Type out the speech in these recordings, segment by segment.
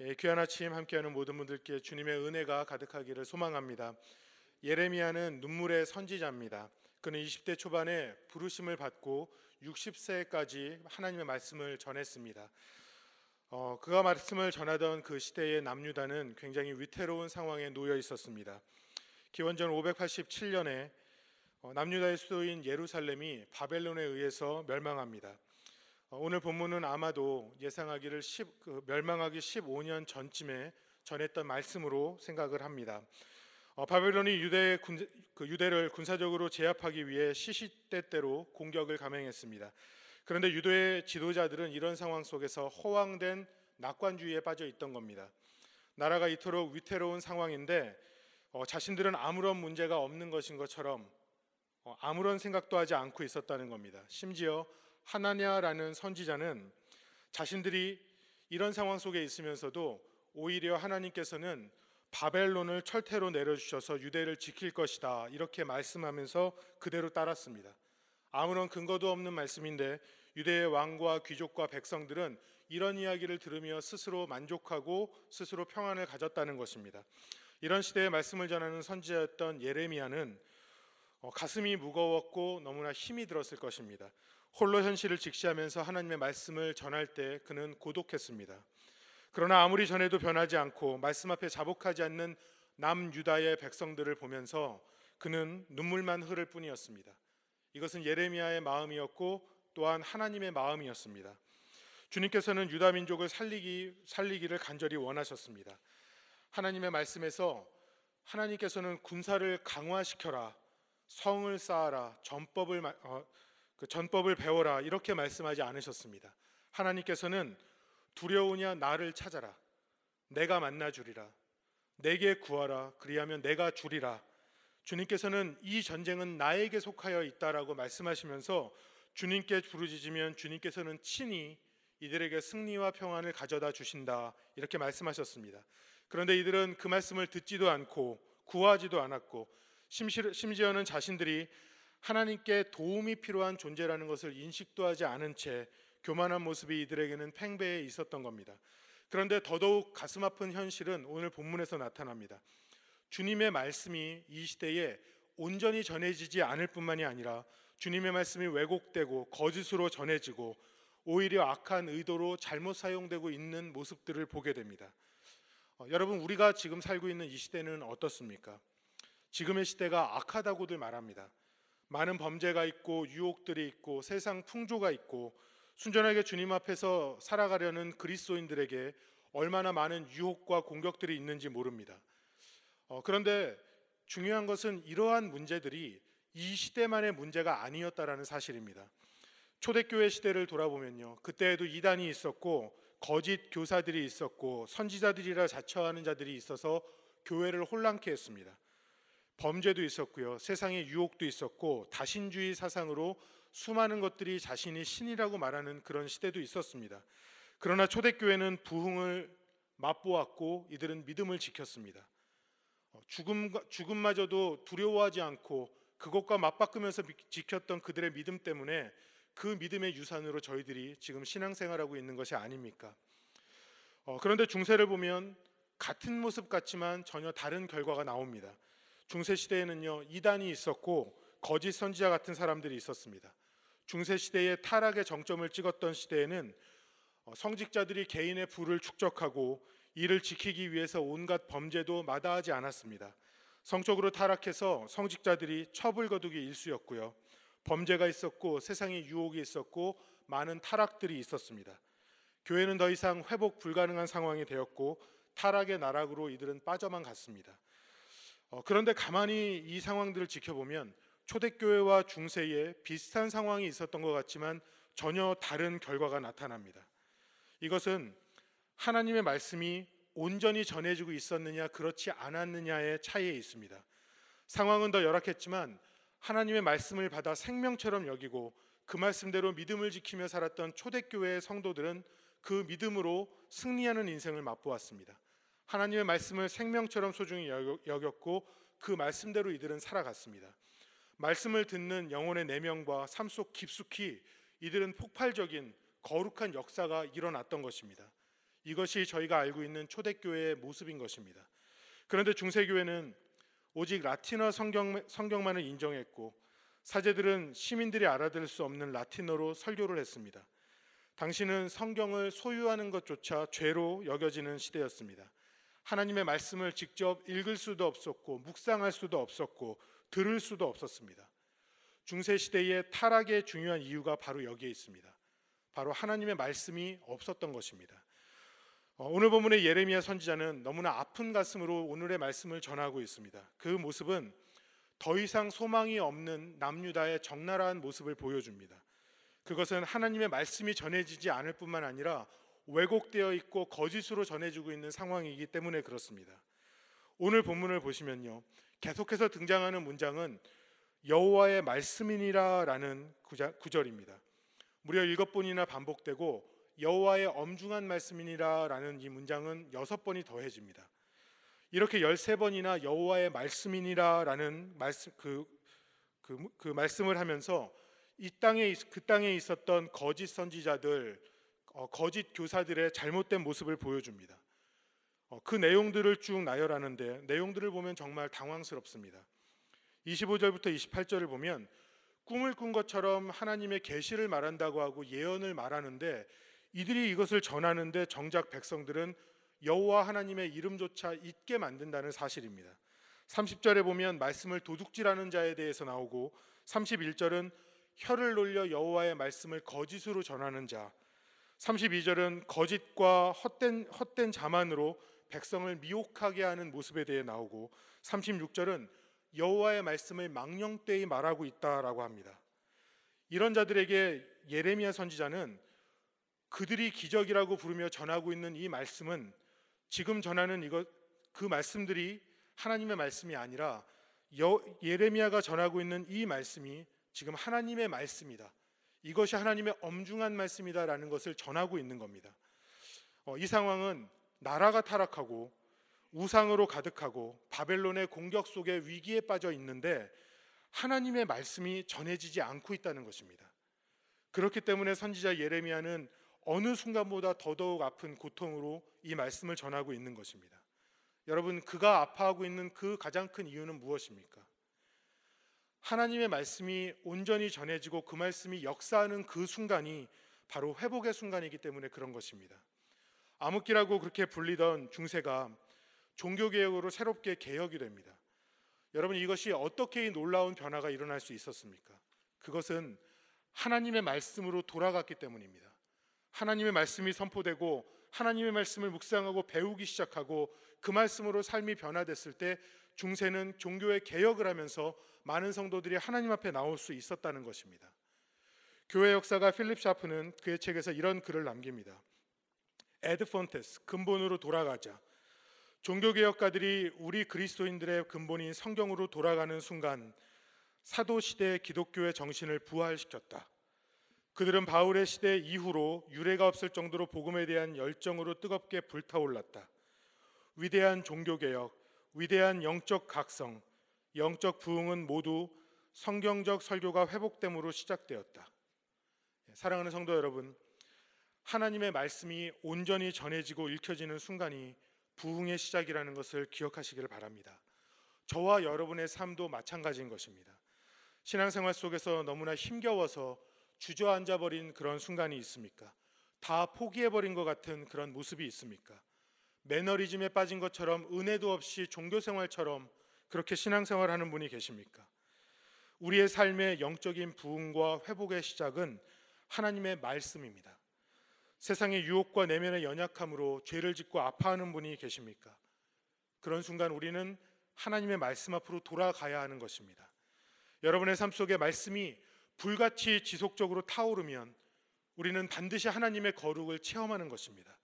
예, 귀한 아침 함께하는 모든 분들께 주님의 은혜가 가득하기를 소망합니다. 예레미야는 눈물의 선지자입니다. 그는 20대 초반에 부르심을 받고 60세까지 하나님의 말씀을 전했습니다. 어, 그가 말씀을 전하던 그 시대의 남유다는 굉장히 위태로운 상황에 놓여 있었습니다. 기원전 587년에 어, 남유다의 수도인 예루살렘이 바벨론에 의해서 멸망합니다. 어, 오늘 본문은 아마도 예상하기를 10, 그 멸망하기 15년 전쯤에 전했던 말씀으로 생각을 합니다. 어, 바벨론이 유대 군, 그 유대를 군사적으로 제압하기 위해 시시때때로 공격을 감행했습니다. 그런데 유대의 지도자들은 이런 상황 속에서 허황된 낙관주의에 빠져 있던 겁니다. 나라가 이토록 위태로운 상황인데 어, 자신들은 아무런 문제가 없는 것인 것처럼 어, 아무런 생각도 하지 않고 있었다는 겁니다. 심지어 하나냐라는 선지자는 자신들이 이런 상황 속에 있으면서도 오히려 하나님께서는 바벨론을 철퇴로 내려주셔서 유대를 지킬 것이다 이렇게 말씀하면서 그대로 따랐습니다. 아무런 근거도 없는 말씀인데 유대의 왕과 귀족과 백성들은 이런 이야기를 들으며 스스로 만족하고 스스로 평안을 가졌다는 것입니다. 이런 시대의 말씀을 전하는 선지자였던 예레미야는 어, 가슴이 무거웠고 너무나 힘이 들었을 것입니다. 홀로 현실을 직시하면서 하나님의 말씀을 전할 때 그는 고독했습니다. 그러나 아무리 전해도 변하지 않고 말씀 앞에 자복하지 않는 남유다의 백성들을 보면서 그는 눈물만 흐를 뿐이었습니다. 이것은 예레미야의 마음이었고 또한 하나님의 마음이었습니다. 주님께서는 유다 민족을 살리기 살리기를 간절히 원하셨습니다. 하나님의 말씀에서 하나님께서는 군사를 강화시켜라 성을 쌓아라 전법을 어, 그 전법을 배워라 이렇게 말씀하지 않으셨습니다. 하나님께서는 두려우냐 나를 찾아라 내가 만나 주리라 내게 구하라 그리하면 내가 주리라 주님께서는 이 전쟁은 나에게 속하여 있다라고 말씀하시면서 주님께 부르짖으면 주님께서는 친히 이들에게 승리와 평안을 가져다 주신다 이렇게 말씀하셨습니다. 그런데 이들은 그 말씀을 듣지도 않고 구하지도 않았고 심지어는 자신들이 하나님께 도움이 필요한 존재라는 것을 인식도 하지 않은 채 교만한 모습이 이들에게는 팽배해 있었던 겁니다. 그런데 더더욱 가슴 아픈 현실은 오늘 본문에서 나타납니다. 주님의 말씀이 이 시대에 온전히 전해지지 않을 뿐만이 아니라 주님의 말씀이 왜곡되고 거짓으로 전해지고 오히려 악한 의도로 잘못 사용되고 있는 모습들을 보게 됩니다. 어, 여러분 우리가 지금 살고 있는 이 시대는 어떻습니까? 지금의 시대가 악하다고들 말합니다. 많은 범죄가 있고 유혹들이 있고 세상 풍조가 있고 순전하게 주님 앞에서 살아가려는 그리스도인들에게 얼마나 많은 유혹과 공격들이 있는지 모릅니다. 어, 그런데 중요한 것은 이러한 문제들이 이 시대만의 문제가 아니었다라는 사실입니다. 초대교회 시대를 돌아보면요. 그때에도 이단이 있었고 거짓 교사들이 있었고 선지자들이라 자처하는 자들이 있어서 교회를 혼란케 했습니다. 범죄도 있었고요. 세상의 유혹도 있었고 다신주의 사상으로 수많은 것들이 자신이 신이라고 말하는 그런 시대도 있었습니다. 그러나 초대교회는 부흥을 맛보았고 이들은 믿음을 지켰습니다. 어, 죽음 죽음마저도 두려워하지 않고 그것과 맞바꾸면서 지켰던 그들의 믿음 때문에 그 믿음의 유산으로 저희들이 지금 신앙생활하고 있는 것이 아닙니까? 어, 그런데 중세를 보면 같은 모습 같지만 전혀 다른 결과가 나옵니다. 중세 시대에는요 이단이 있었고 거짓 선지자 같은 사람들이 있었습니다. 중세 시대의 타락의 정점을 찍었던 시대에는 어, 성직자들이 개인의 부를 축적하고 이를 지키기 위해서 온갖 범죄도 마다하지 않았습니다. 성적으로 타락해서 성직자들이 처벌 거두기 일수였고요 범죄가 있었고 세상의 유혹이 있었고 많은 타락들이 있었습니다. 교회는 더 이상 회복 불가능한 상황이 되었고 타락의 나락으로 이들은 빠져만 갔습니다. 어, 그런데 가만히 이 상황들을 지켜보면 초대교회와 중세에 비슷한 상황이 있었던 것 같지만 전혀 다른 결과가 나타납니다. 이것은 하나님의 말씀이 온전히 전해지고 있었느냐 그렇지 않았느냐의 차이에 있습니다. 상황은 더 열악했지만 하나님의 말씀을 받아 생명처럼 여기고 그 말씀대로 믿음을 지키며 살았던 초대교회의 성도들은 그 믿음으로 승리하는 인생을 맛보았습니다. 하나님의 말씀을 생명처럼 소중히 여겼고 그 말씀대로 이들은 살아갔습니다. 말씀을 듣는 영혼의 내면과 삶 속 깊숙이 이들은 폭발적인 거룩한 역사가 일어났던 것입니다. 이것이 저희가 알고 있는 초대교회의 모습인 것입니다. 그런데 중세교회는 오직 라틴어 성경, 성경만을 인정했고 사제들은 시민들이 알아들을 수 없는 라틴어로 설교를 했습니다. 당신은 성경을 소유하는 것조차 죄로 여겨지는 시대였습니다. 하나님의 말씀을 직접 읽을 수도 없었고 묵상할 수도 없었고 들을 수도 없었습니다. 중세 시대의 타락의 중요한 이유가 바로 여기에 있습니다. 바로 하나님의 말씀이 없었던 것입니다. 어, 오늘 본문의 예레미야 선지자는 너무나 아픈 가슴으로 오늘의 말씀을 전하고 있습니다. 그 모습은 더 이상 소망이 없는 남유다의 적나라한 모습을 보여줍니다. 그것은 하나님의 말씀이 전해지지 않을 뿐만 아니라 왜곡되어 있고 거짓으로 전해지고 있는 상황이기 때문에 그렇습니다. 오늘 본문을 보시면요. 계속해서 등장하는 문장은 여호와의 말씀이니라라는 구절입니다. 무려 일곱 번이나 반복되고 여호와의 엄중한 말씀이니라라는 이 문장은 여섯 번이 더해집니다. 이렇게 열세 번이나 여호와의 말씀이니라라는 말씀 그, 그, 그 말씀을 하면서 이 땅에 그 땅에 있었던 거짓 선지자들 어, 거짓 교사들의 잘못된 모습을 보여줍니다. 어, 그 내용들을 쭉 나열하는데 내용들을 보면 정말 당황스럽습니다. 25절부터 28절을 보면 꿈을 꾼 것처럼 하나님의 계시를 말한다고 하고 예언을 말하는데 이들이 이것을 전하는데 정작 백성들은 여호와 하나님의 이름조차 잊게 만든다는 사실입니다. 30절에 보면 말씀을 도둑질하는 자에 대해서 나오고 31절은 혀를 놀려 여호와의 말씀을 거짓으로 전하는 자 32절은 거짓과 헛된 헛된 자만으로 백성을 미혹하게 하는 모습에 대해 나오고 36절은 여호와의 말씀을 망령되이 말하고 있다라고 합니다. 이런 자들에게 예레미야 선지자는 그들이 기적이라고 부르며 전하고 있는 이 말씀은 지금 전하는 이것 그 말씀들이 하나님의 말씀이 아니라 여, 예레미야가 전하고 있는 이 말씀이 지금 하나님의 말씀이다. 이것이 하나님의 엄중한 말씀이다라는 것을 전하고 있는 겁니다. 어, 이 상황은 나라가 타락하고 우상으로 가득하고 바벨론의 공격 속에 위기에 빠져 있는데 하나님의 말씀이 전해지지 않고 있다는 것입니다. 그렇기 때문에 선지자 예레미야는 어느 순간보다 더더욱 아픈 고통으로 이 말씀을 전하고 있는 것입니다. 여러분 그가 아파하고 있는 그 가장 큰 이유는 무엇입니까? 하나님의 말씀이 온전히 전해지고 그 말씀이 역사하는 그 순간이 바로 회복의 순간이기 때문에 그런 것입니다. 암흑기라고 그렇게 불리던 중세가 종교개혁으로 새롭게 개혁이 됩니다. 여러분 이것이 어떻게 이 놀라운 변화가 일어날 수 있었습니까? 그것은 하나님의 말씀으로 돌아갔기 때문입니다. 하나님의 말씀이 선포되고 하나님의 말씀을 묵상하고 배우기 시작하고 그 말씀으로 삶이 변화됐을 때 중세는 종교의 개혁을 하면서 많은 성도들이 하나님 앞에 나올 수 있었다는 것입니다. 교회 역사가 필립 샤프는 그의 책에서 이런 글을 남깁니다. 에드폰테스 근본으로 돌아가자. 종교 개혁가들이 우리 그리스도인들의 근본인 성경으로 돌아가는 순간 사도 시대의 기독교의 정신을 부활시켰다. 그들은 바울의 시대 이후로 유례가 없을 정도로 복음에 대한 열정으로 뜨겁게 불타올랐다. 위대한 종교개혁, 위대한 영적 각성, 영적 부흥은 모두 성경적 설교가 회복됨으로 시작되었다. 예, 사랑하는 성도 여러분, 하나님의 말씀이 온전히 전해지고 읽혀지는 순간이 부흥의 시작이라는 것을 기억하시기를 바랍니다. 저와 여러분의 삶도 마찬가지인 것입니다. 신앙생활 속에서 너무나 힘겨워서 주저앉아 버린 그런 순간이 있습니까? 다 포기해 버린 것 같은 그런 모습이 있습니까? 매너리즘에 빠진 것처럼 은혜도 없이 종교생활처럼 그렇게 신앙생활하는 분이 계십니까? 우리의 삶의 영적인 부흥과 회복의 시작은 하나님의 말씀입니다. 세상의 유혹과 내면의 연약함으로 죄를 짓고 아파하는 분이 계십니까? 그런 순간 우리는 하나님의 말씀 앞으로 돌아가야 하는 것입니다. 여러분의 삶 속에 말씀이 불같이 지속적으로 타오르면 우리는 반드시 하나님의 거룩을 체험하는 것입니다.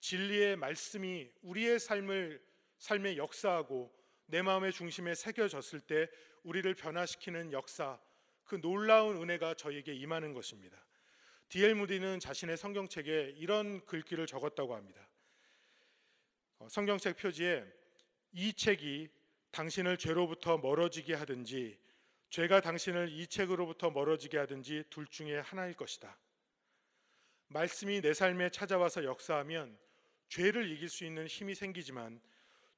진리의 말씀이 우리의 삶을 삶에 역사하고 내 마음의 중심에 새겨졌을 때 우리를 변화시키는 역사 그 놀라운 은혜가 저에게 임하는 것입니다. 디엘 무디는 자신의 성경책에 이런 글귀를 적었다고 합니다. 어, 성경책 표지에 이 책이 당신을 죄로부터 멀어지게 하든지 죄가 당신을 이 책으로부터 멀어지게 하든지 둘 중에 하나일 것이다. 말씀이 내 삶에 찾아와서 역사하면 죄를 이길 수 있는 힘이 생기지만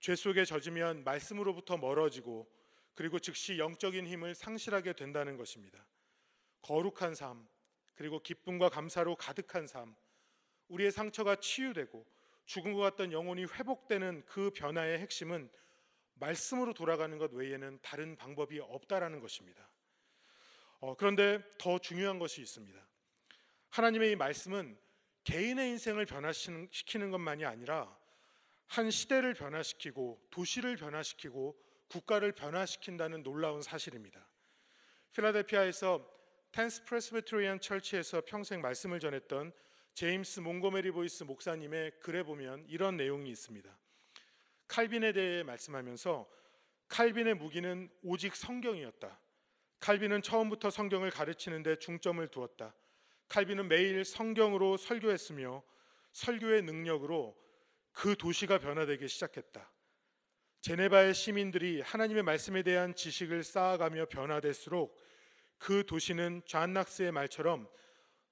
죄 속에 젖으면 말씀으로부터 멀어지고 그리고 즉시 영적인 힘을 상실하게 된다는 것입니다. 거룩한 삶, 그리고 기쁨과 감사로 가득한 삶, 우리의 상처가 치유되고 죽은 것 같던 영혼이 회복되는 그 변화의 핵심은 말씀으로 돌아가는 것 외에는 다른 방법이 없다라는 것입니다. 어, 그런데 더 중요한 것이 있습니다. 하나님의 이 말씀은 개인의 인생을 변화시키는 것만이 아니라 한 시대를 변화시키고 도시를 변화시키고 국가를 변화시킨다는 놀라운 사실입니다. 필라델피아에서 텐스 프레스베트리언 철치에서 평생 말씀을 전했던 제임스 몽고메리 보이스 목사님의 글에 보면 이런 내용이 있습니다. 칼빈에 대해 말씀하면서 칼빈의 무기는 오직 성경이었다. 칼빈은 처음부터 성경을 가르치는데 중점을 두었다. 칼빈은 매일 성경으로 설교했으며 설교의 능력으로 그 도시가 변화되기 시작했다. 제네바의 시민들이 하나님의 말씀에 대한 지식을 쌓아가며 변화될수록 그 도시는 존 낙스의 말처럼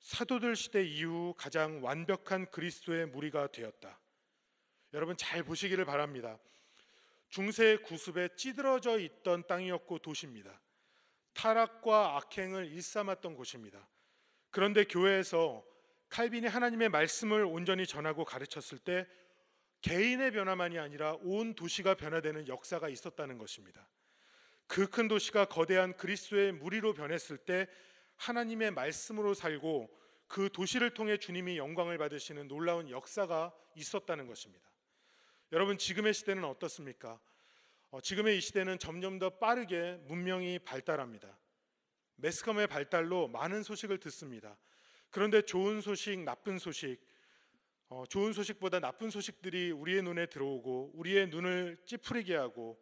사도들 시대 이후 가장 완벽한 그리스도의 무리가 되었다. 여러분 잘 보시기를 바랍니다. 중세 구습에 찌들어져 있던 땅이었고 도시입니다. 타락과 악행을 일삼았던 곳입니다. 그런데 교회에서 칼빈이 하나님의 말씀을 온전히 전하고 가르쳤을 때 개인의 변화만이 아니라 온 도시가 변화되는 역사가 있었다는 것입니다. 그 큰 도시가 거대한 그리스도의 무리로 변했을 때 하나님의 말씀으로 살고 그 도시를 통해 주님이 영광을 받으시는 놀라운 역사가 있었다는 것입니다. 여러분 지금의 시대는 어떻습니까? 어, 지금의 이 시대는 점점 더 빠르게 문명이 발달합니다. 매스컴의 발달로 많은 소식을 듣습니다. 그런데 좋은 소식, 나쁜 소식, 어, 좋은 소식보다 나쁜 소식들이 우리의 눈에 들어오고 우리의 눈을 찌푸리게 하고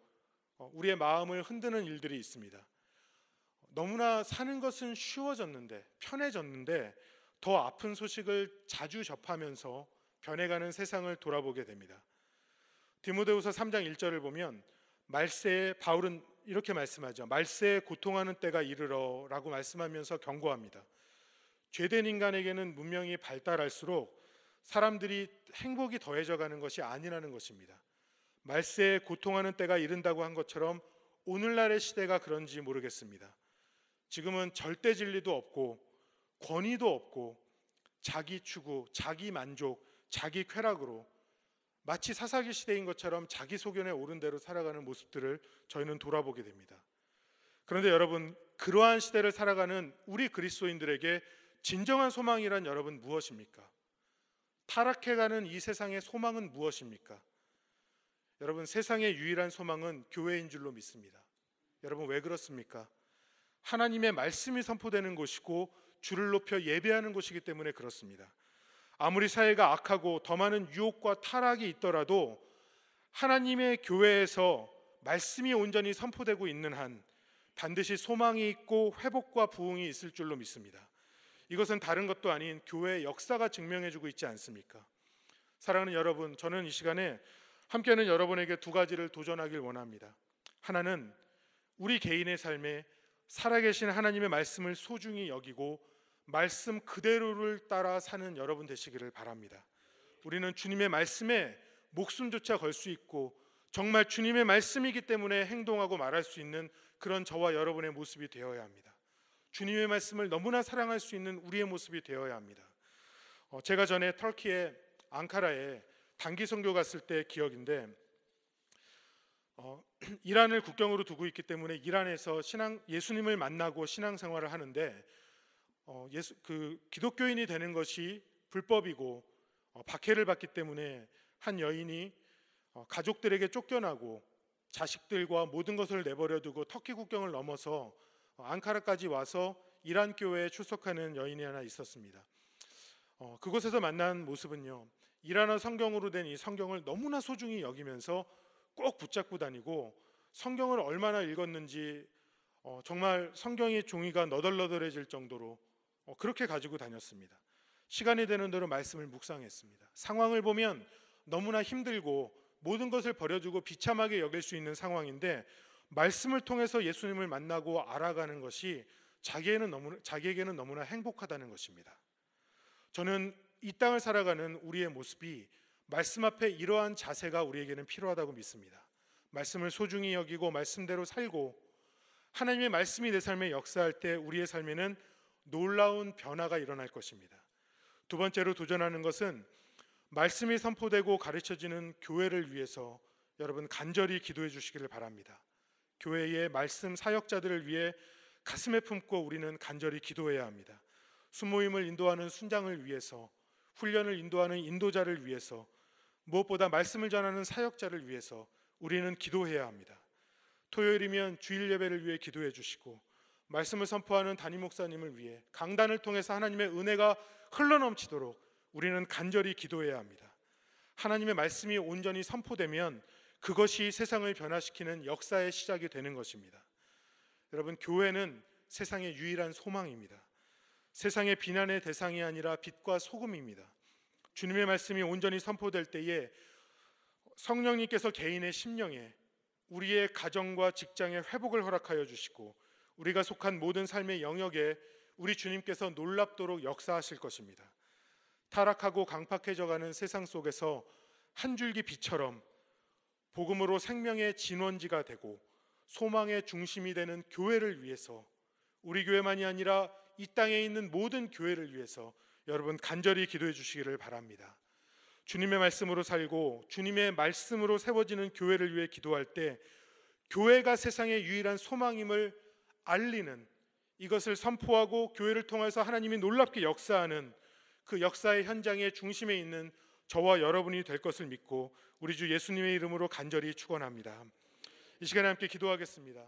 어, 우리의 마음을 흔드는 일들이 있습니다. 너무나 사는 것은 쉬워졌는데 편해졌는데 더 아픈 소식을 자주 접하면서 변해가는 세상을 돌아보게 됩니다. 디모데후서 3장 1절을 보면 말세에 바울은 이렇게 말씀하죠. 말세에 고통하는 때가 이르러라고 말씀하면서 경고합니다. 죄된 인간에게는 문명이 발달할수록 사람들이 행복이 더해져 가는 것이 아니라는 것입니다. 말세에 고통하는 때가 이른다고 한 것처럼 오늘날의 시대가 그런지 모르겠습니다. 지금은 절대 진리도 없고 권위도 없고 자기 추구, 자기 만족, 자기 쾌락으로 마치 사사기 시대인 것처럼 자기 소견에 오른 대로 살아가는 모습들을 저희는 돌아보게 됩니다. 그런데 여러분, 그러한 시대를 살아가는 우리 그리스도인들에게 진정한 소망이란 여러분 무엇입니까? 타락해가는 이 세상의 소망은 무엇입니까? 여러분, 세상의 유일한 소망은 교회인 줄로 믿습니다. 여러분, 왜 그렇습니까? 하나님의 말씀이 선포되는 곳이고 주를 높여 예배하는 곳이기 때문에 그렇습니다. 아무리 사회가 악하고 더 많은 유혹과 타락이 있더라도 하나님의 교회에서 말씀이 온전히 선포되고 있는 한 반드시 소망이 있고 회복과 부흥이 있을 줄로 믿습니다. 이것은 다른 것도 아닌 교회의 역사가 증명해주고 있지 않습니까? 사랑하는 여러분, 저는 이 시간에 함께하는 여러분에게 두 가지를 도전하길 원합니다. 하나는 우리 개인의 삶에 살아계신 하나님의 말씀을 소중히 여기고 말씀 그대로를 따라 사는 여러분 되시기를 바랍니다. 우리는 주님의 말씀에 목숨조차 걸 수 있고 정말 주님의 말씀이기 때문에 행동하고 말할 수 있는 그런 저와 여러분의 모습이 되어야 합니다. 주님의 말씀을 너무나 사랑할 수 있는 우리의 모습이 되어야 합니다. 어, 제가 전에 터키의 앙카라에 단기 선교 갔을 때 기억인데 어, 이란을 국경으로 두고 있기 때문에 이란에서 신앙 예수님을 만나고 신앙 생활을 하는데 어, 예수, 그 기독교인이 되는 것이 불법이고 어, 박해를 받기 때문에 한 여인이 어, 가족들에게 쫓겨나고 자식들과 모든 것을 내버려두고 터키 국경을 넘어서 어, 앙카라까지 와서 이란 교회에 출석하는 여인이 하나 있었습니다. 어, 그곳에서 만난 모습은요. 이란어 성경으로 된 이 성경을 너무나 소중히 여기면서 꼭 붙잡고 다니고 성경을 얼마나 읽었는지 어, 정말 성경의 종이가 너덜너덜해질 정도로 어, 그렇게 가지고 다녔습니다. 시간이 되는 대로 말씀을 묵상했습니다. 상황을 보면 너무나 힘들고 모든 것을 버려주고 비참하게 여길 수 있는 상황인데 말씀을 통해서 예수님을 만나고 알아가는 것이 자기에는 너무, 자기에게는 너무나 행복하다는 것입니다. 저는 이 땅을 살아가는 우리의 모습이 말씀 앞에 이러한 자세가 우리에게는 필요하다고 믿습니다. 말씀을 소중히 여기고 말씀대로 살고 하나님의 말씀이 내 삶에 역사할 때 우리의 삶에는 놀라운 변화가 일어날 것입니다. 두 번째로 도전하는 것은 말씀이 선포되고 가르쳐지는 교회를 위해서 여러분 간절히 기도해 주시기를 바랍니다. 교회의 말씀 사역자들을 위해 가슴에 품고 우리는 간절히 기도해야 합니다. 수모임을 인도하는 순장을 위해서 훈련을 인도하는 인도자를 위해서 무엇보다 말씀을 전하는 사역자를 위해서 우리는 기도해야 합니다. 토요일이면 주일 예배를 위해 기도해 주시고 말씀을 선포하는 담임 목사님을 위해 강단을 통해서 하나님의 은혜가 흘러넘치도록 우리는 간절히 기도해야 합니다. 하나님의 말씀이 온전히 선포되면 그것이 세상을 변화시키는 역사의 시작이 되는 것입니다. 여러분, 교회는 세상의 유일한 소망입니다. 세상의 비난의 대상이 아니라 빛과 소금입니다. 주님의 말씀이 온전히 선포될 때에 성령님께서 개인의 심령에 우리의 가정과 직장의 회복을 허락하여 주시고 우리가 속한 모든 삶의 영역에 우리 주님께서 놀랍도록 역사하실 것입니다. 타락하고 강팍해져가는 세상 속에서 한 줄기 빛처럼 복음으로 생명의 진원지가 되고 소망의 중심이 되는 교회를 위해서 우리 교회만이 아니라 이 땅에 있는 모든 교회를 위해서 여러분 간절히 기도해 주시기를 바랍니다. 주님의 말씀으로 살고 주님의 말씀으로 세워지는 교회를 위해 기도할 때 교회가 세상의 유일한 소망임을 알리는 이것을 선포하고 교회를 통해서 하나님이 놀랍게 역사하는 그 역사의 현장의 중심에 있는 저와 여러분이 될 것을 믿고 우리 주 예수님의 이름으로 간절히 축원합니다. 이 시간에 함께 기도하겠습니다.